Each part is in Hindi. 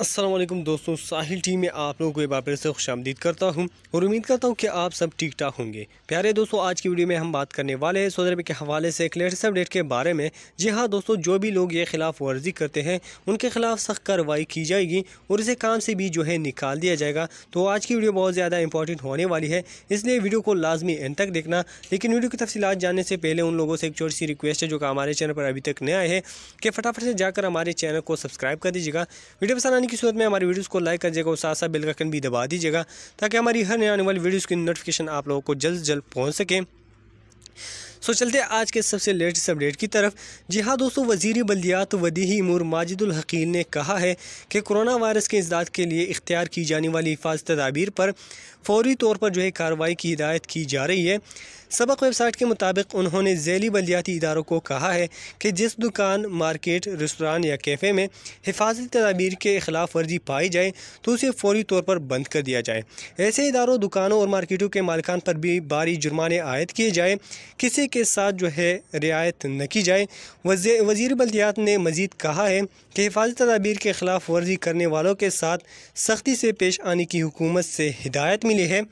असलम दोस्तों साहिल टीम में आप लोगों को एक बार फिर से खुश आमदीद करता हूं और उम्मीद करता हूं कि आप सब ठीक ठाक होंगे प्यारे दोस्तों आज की वीडियो में हम बात करने वाले हैं सऊदी अरब के हवाले से एक लेटेस्ट अपडेट के बारे में जी हाँ दोस्तों जो भी लोग ये खिलाफ वर्जी करते हैं उनके खिलाफ सख्त कार्रवाई की जाएगी और इसे काम से भी जो है निकाल दिया जाएगा तो आज की वीडियो बहुत ज़्यादा इंपॉर्टेंट होने वाली है इसलिए वीडियो को लाजमी इन तक देखना लेकिन वीडियो की तफसी जानने से पहले उन लोगों से एक छोटी सी रिक्वेस्ट है जो कि हमारे चैनल पर अभी तक नया है कि फटाफट से जाकर हमारे चैनल को सब्सक्राइब कर दीजिएगा वीडियो पसंद की सूरत में हमारी वीडियोस को लाइक दीजिएगा और साथ साथ बेल का कन भी दबा दीजिएगा ताकि हमारी हर नए आने वाली वीडियोस की नोटिफिकेशन आप लोगों को जल्द जल्द पहुंच सके सो चलते आज के सबसे लेटेस्ट अपडेट की तरफ जी हाँ दोस्तों वजीर बल्दियात वदी अमूर माजिदुल हकील ने कहा है कि कोरोना वायरस के इजाद के लिए इख्तियार की जाने वाली हिफाज तदाबीर पर फौरी तौर पर जो है कार्रवाई की हिदायत की जा रही है सबक वेबसाइट के मुताबिक उन्होंने झैली बलियाती इदारों को कहा है कि जिस दुकान मार्केट रेस्टोरान या कैफ़े में हिफाजती तदाबीर के खिलाफ वर्जी पाई जाए तो उसे फौरी तौर पर बंद कर दिया जाए ऐसे इदारों दुकानों और मार्केटों के मालकान पर भी भारी जुर्माने आयद किए जाए किसी के साथ जो है रियायत न की जाए वजीर बल्दियात ने मज़ीद कहा है कि हिफाजत तदाबीर के ख़िलाफ़ वर्जी करने वालों के साथ सख्ती से पेश आने की हुकूमत से हिदायत मिली है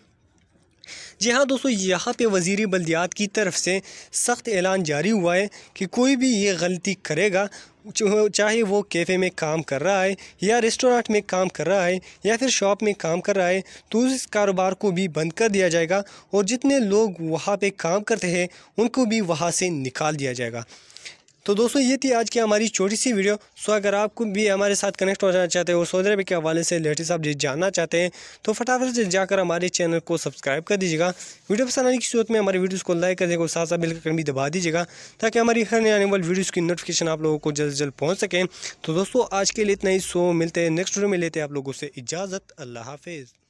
जी हाँ दोस्तों यहाँ पे वजीर बल्दियात की तरफ से सख्त ऐलान जारी हुआ है कि कोई भी ये गलती करेगा चाहे वो कैफ़े में काम कर रहा है या रेस्टोरेंट में काम कर रहा है या फिर शॉप में काम कर रहा है तो इस कारोबार को भी बंद कर दिया जाएगा और जितने लोग वहाँ पे काम करते हैं उनको भी वहाँ से निकाल दिया जाएगा तो दोस्तों ये थी आज की हमारी छोटी सी वीडियो सो अगर आपको भी हमारे साथ कनेक्ट हो जाना चाहते हैं और सऊदी अरब के हवाले से लेटेस्ट अपडेट जानना चाहते हैं तो फटाफट से जाकर हमारे चैनल को सब्सक्राइब कर दीजिएगा वीडियो पसंद आने की सूरत में हमारे वीडियोज़ को लाइक कर देगा साथ साथ बिल्कुल भी दबा दीजिएगा ताकि हमारी हर आने वाली वीडियोज़ की नोटिफिकेशन आप लोगों को जल्द से जल्द पहुँच सकें तो दोस्तों आज के लिए इतना ही सो मिलते हैं नेक्स्ट वीडियो में लेते हैं आप लोगों से इजाज़त अल्लाह हाफिज़